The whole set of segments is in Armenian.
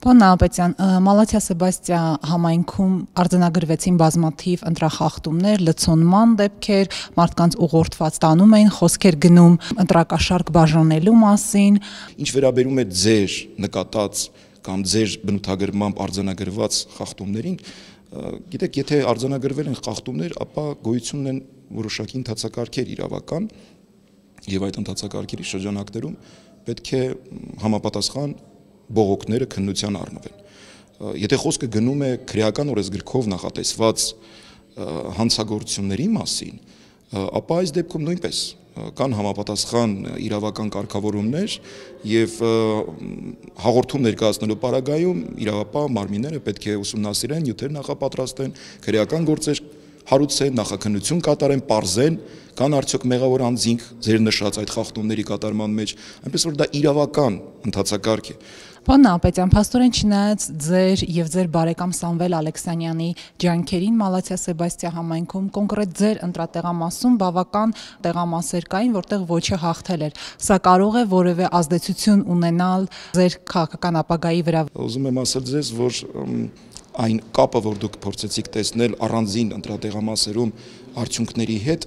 Պարոն Նահապետյան, Մալաթիա Սեբաստիա համայնքում արձանագրվեցին բազմաթիվ ընտրախախտումներ, լցոնման դեպքեր, մարդկանց ուղղորդված տանում էին խոսքեր գնում ընտրակաշարք բաժանելու մասին։ Ինչ վերաբերում է ձեր նկատած կամ ձեր բնութագրմամբ արձանագրված խախտումներին, գիտեք, եթե արձանագրվել են խախտումներ, ապա գոյությունն են որոշակի ընթացակարգեր իրավական եւ այդ ընթացակարգերի շրջանակներում պետք է համապատասխան բողոքները քննության առնվեն։ Եթե խոսքը գնում է քրեական օրենսգրքով նախատեսված հանցագործությունների մասին, ապա այս դեպքում նույնպես կան համապատասխան իրավական կարգավորումներ եւ հաղորդում ներկայացնելու պարագայում իրավապահ մարմինները պետք է ուսումնասիրեն, նյութեր նախապատրաստեն, քրեական գործեր հարուցեն, նախաքննություն կատարեն, parzեն, կան արդյոք մեղավոր անձինք ձեր նշած այդ խախտումների կատարման մեջ, այնպես որ դա իրավական ընթացակարգ է։ Պարոն Նապետյան, փաստորեն չնայած ձեր եւ ձեր բարեկամ Սամվել Ալեքսանյանի ջանքերին Մալացիա Սեբաստիա համայնքում կոնկրետ ձեր ընտրատեղամասում բավական տեղամասեր կային, որտեղ ոչը հաղթել էր։ Սա կարող է որևէ ազդեցություն ունենալ ձեր քաղաքական ապագայի վրա։ Ուզում եմ ասել ձեզ, որ այն կապը, որ դուք փորձեցիք տեսնել առանձին ընտրատեղամասերում արդյունքների հետ,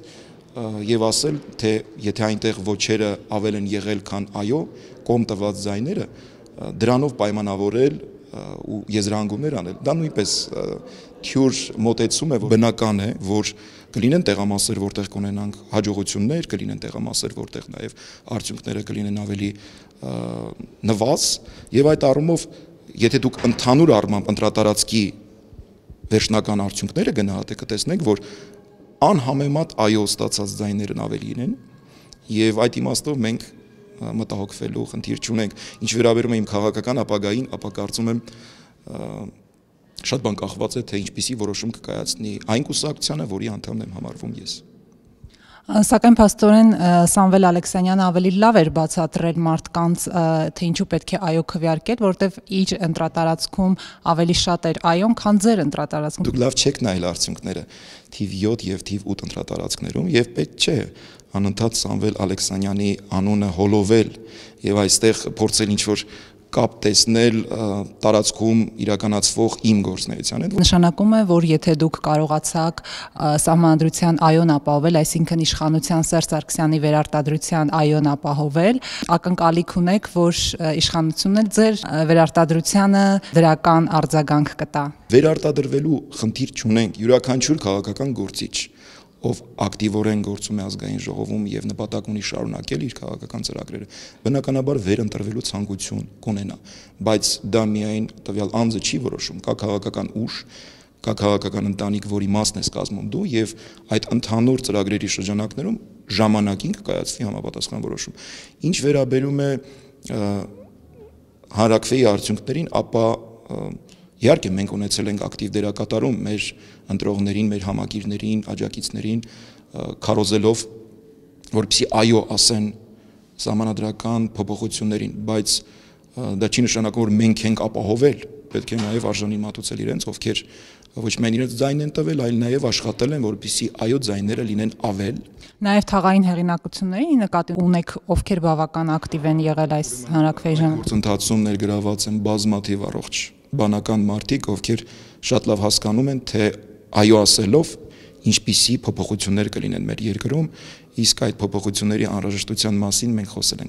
եւ ասել, թե եթե այնտեղ ոչերը ավել են եղել, քան այո, կոմ տված ձայները, դրանով պայմանավորել ու եզրահանգումներ անել։ Դա նույնպես թյուր մոտեցում է, որ բնական է, որ կլինեն տեղամասեր, որտեղ կունենանք հաջողություններ, կլինեն տեղամասեր, որտեղ նաև արդյունքները կլինեն ավելի նվազ, եւ այդ առումով, եթե դուք ընդհանուր առմամբ ընտրատարածքի վերջնական արդյունքները գնահատեք, կտեսնեք, որ անհամեմատ այո ստացած ձայներն ավելին են եւ այդ իմաստով մենք մտահոգվելու խնդիր չունենք։ Ինչ վերաբերում է իմ քաղաքական ապագային, ապա կարծում եմ շատ բան կախված է թե ինչպիսի որոշում կկայացնի այն կուսակցությանը, որի անդամն եմ համարվում ես։ Սակայն փաստորեն Սամվել Ալեքսանյանը ավելի լավ էր բացատրել մարդկանց թե ինչու պետք է այո քվեարկել, որտեվ իր ընտրատարածքում ավելի շատ էր այոն, քան ձեր ընտրատարածքում։ Դուք լավ չեք նայել արդյունքները թիվ 7 եւ թիվ 8 ընտրատարածքներում եւ պետք չէ անընդհատ Սամվել Ալեքսանյանի անունը հոլովել եւ այստեղ փորձել ինչ որ կապ տեսնել տարածքում իրականացվող իմ գործնեության հետ։ Նշանակում է, որ եթե դուք կարողացաք սահմանադրության այոն ապահովել, այսինքն իշխանության Սերժ Սարգսյանի վերարտադրության այոն ապահովել, ակնկալիք ունեք, որ իշխանությունն էլ ձեր վերարտադրությանը դրական արձագանք կտա։ Վերարտադրվելու խնդիր չունենք յուրաքանչյուր քաղաքական գործիչ ով ակտիվորեն գործում է ազգային ժողովում եւ նպատակ ունի շարունակել իր քաղաքական ծրագրերը, բնականաբար վերընտրվելու ցանկություն կունենա, բայց դա միայն տվյալ անձը չի որոշում, կա քաղաքական ուժ, կա քաղաքական ընտանիք, որի մասն ես կազմում դու եւ այդ ընդհանուր ծրագրերի շրջանակներում ժամանակին կկայացվի համապատասխան որոշում։ Ինչ վերաբերում է հարակվեի արդյունքներին, ապա և, Իհարկե մենք ունեցել ենք ակտիվ դերակատարում մեր ընտրողներին, մեր համագիրներին, աջակիցներին քարոզելով, որպեսի այո ասեն համանadrական փոփոխություններին, բայց դա չի նշանակում որ մենք ենք ապահովել, պետք է նաև արժանի մատուցել իրենց, ովքեր ոչ միայն իրենց ձայն են տվել, այլ նաև աշխատել են, որպիսի այո ձայները լինեն ավել։ Նաև թաղային հեղինակությունների նկատի ունեք, ովքեր բավական ակտիվ են եղել այս հանրաքվեժան։ Գործընթացում ներգրաված են բազմաթիվ առողջ բանական մարդիկ, ովքեր շատ լավ հասկանում են, թե այո ասելով ինչպիսի փոփոխություններ կլինեն մեր երկրում, իսկ այդ փոփոխությունների անհրաժեշտության մասին մենք խոսել ենք